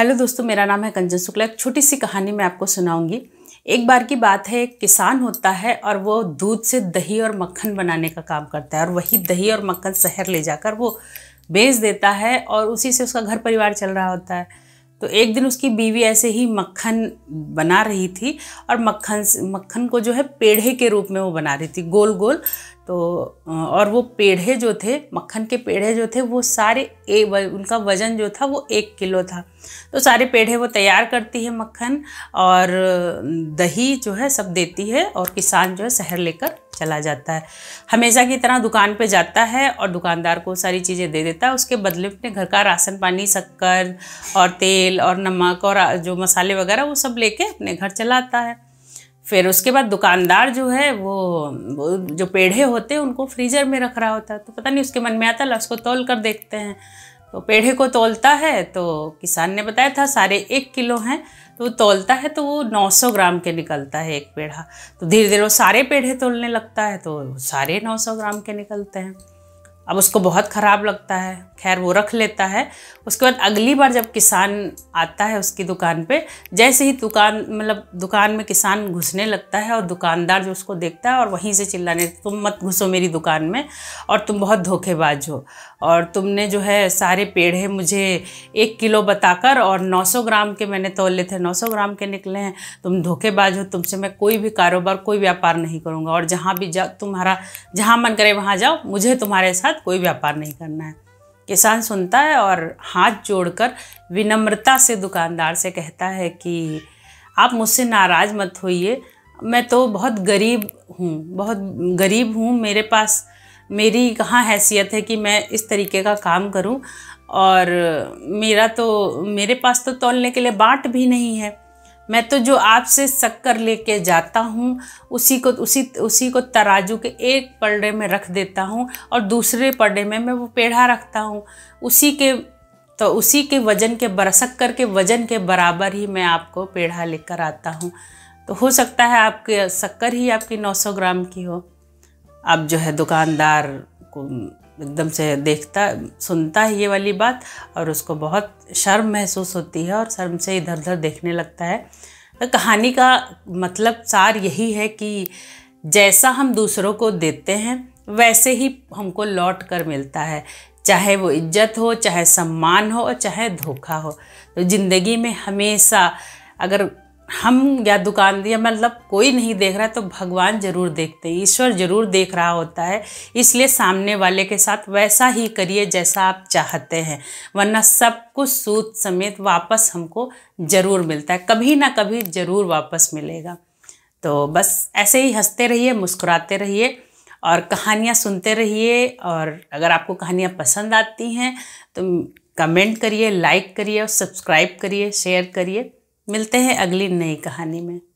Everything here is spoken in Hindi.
हेलो दोस्तों मेरा नाम है कंजन शुक्ला एक छोटी सी कहानी मैं आपको सुनाऊंगी एक बार की बात है एक किसान होता है और वो दूध से दही और मक्खन बनाने का काम करता है और वही दही और मक्खन शहर ले जाकर वो बेच देता है और उसी से उसका घर परिवार चल रहा होता है तो एक दिन उसकी बीवी ऐसे ही मक्खन बना रही थी और मक्खन मक्खन को जो है पेढ़े के रूप में वो बना रही थी गोल गोल तो और वो पेड़े जो थे मक्खन के पेड़े जो थे वो सारे ए उनका वज़न जो था वो एक किलो था तो सारे पेड़े वो तैयार करती है मक्खन और दही जो है सब देती है और किसान जो है शहर लेकर चला जाता है हमेशा की तरह दुकान पे जाता है और दुकानदार को सारी चीज़ें दे देता है उसके बदले अपने घर का राशन पानी शक्कर और तेल और नमक और जो मसाले वगैरह वो सब लेके अपने घर चलाता है फिर उसके बाद दुकानदार जो है वो जो पेढ़े होते हैं उनको फ्रीजर में रख रहा होता है तो पता नहीं उसके मन में आता ला उसको तोल कर देखते हैं तो पेढ़े को तोलता है तो किसान ने बताया था सारे एक किलो हैं तो वो तोलता है तो वो 900 ग्राम के निकलता है एक पेढ़ा तो धीरे धीरे वो सारे पेढ़े तोलने लगता है तो सारे 900 ग्राम के निकलते हैं अब उसको बहुत ख़राब लगता है खैर वो रख लेता है उसके बाद अगली बार जब किसान आता है उसकी दुकान पे जैसे ही दुकान मतलब दुकान में किसान घुसने लगता है और दुकानदार जो उसको देखता है और वहीं से चिल्लाने तुम मत घुसो मेरी दुकान में और तुम बहुत धोखेबाज हो और तुमने जो है सारे है मुझे एक किलो बताकर और 900 ग्राम के मैंने तोले थे 900 ग्राम के निकले हैं तुम धोखेबाज हो तुमसे मैं कोई भी कारोबार कोई व्यापार नहीं करूँगा और जहाँ भी जा तुम्हारा जहाँ मन करे वहाँ जाओ मुझे तुम्हारे साथ कोई व्यापार नहीं करना है किसान सुनता है और हाथ जोड़कर विनम्रता से दुकानदार से कहता है कि आप मुझसे नाराज़ मत होइए मैं तो बहुत गरीब हूँ बहुत गरीब हूँ मेरे पास मेरी कहाँ हैसियत है कि मैं इस तरीके का काम करूँ और मेरा तो मेरे पास तो तोलने के लिए बाट भी नहीं है मैं तो जो आपसे शक्कर लेके जाता हूँ उसी को उसी उसी को तराजू के एक पर्डे में रख देता हूँ और दूसरे पर्डे में मैं वो पेढ़ा रखता हूँ उसी के तो उसी के वज़न के बर शक्कर के वज़न के बराबर ही मैं आपको पेढ़ा लेकर आता हूँ तो हो सकता है आपके शक्कर ही आपकी 900 ग्राम की हो आप जो है दुकानदार को एकदम से देखता सुनता है ये वाली बात और उसको बहुत शर्म महसूस होती है और शर्म से इधर उधर देखने लगता है तो कहानी का मतलब सार यही है कि जैसा हम दूसरों को देते हैं वैसे ही हमको लौट कर मिलता है चाहे वो इज्जत हो चाहे सम्मान हो और चाहे धोखा हो तो ज़िंदगी में हमेशा अगर हम या दुकान दिया मतलब कोई नहीं देख रहा है तो भगवान जरूर देखते हैं ईश्वर जरूर देख रहा होता है इसलिए सामने वाले के साथ वैसा ही करिए जैसा आप चाहते हैं वरना सब कुछ सूद समेत वापस हमको ज़रूर मिलता है कभी ना कभी ज़रूर वापस मिलेगा तो बस ऐसे ही हंसते रहिए मुस्कुराते रहिए और कहानियाँ सुनते रहिए और अगर आपको कहानियाँ पसंद आती हैं तो कमेंट करिए लाइक करिए और सब्सक्राइब करिए शेयर करिए मिलते हैं अगली नई कहानी में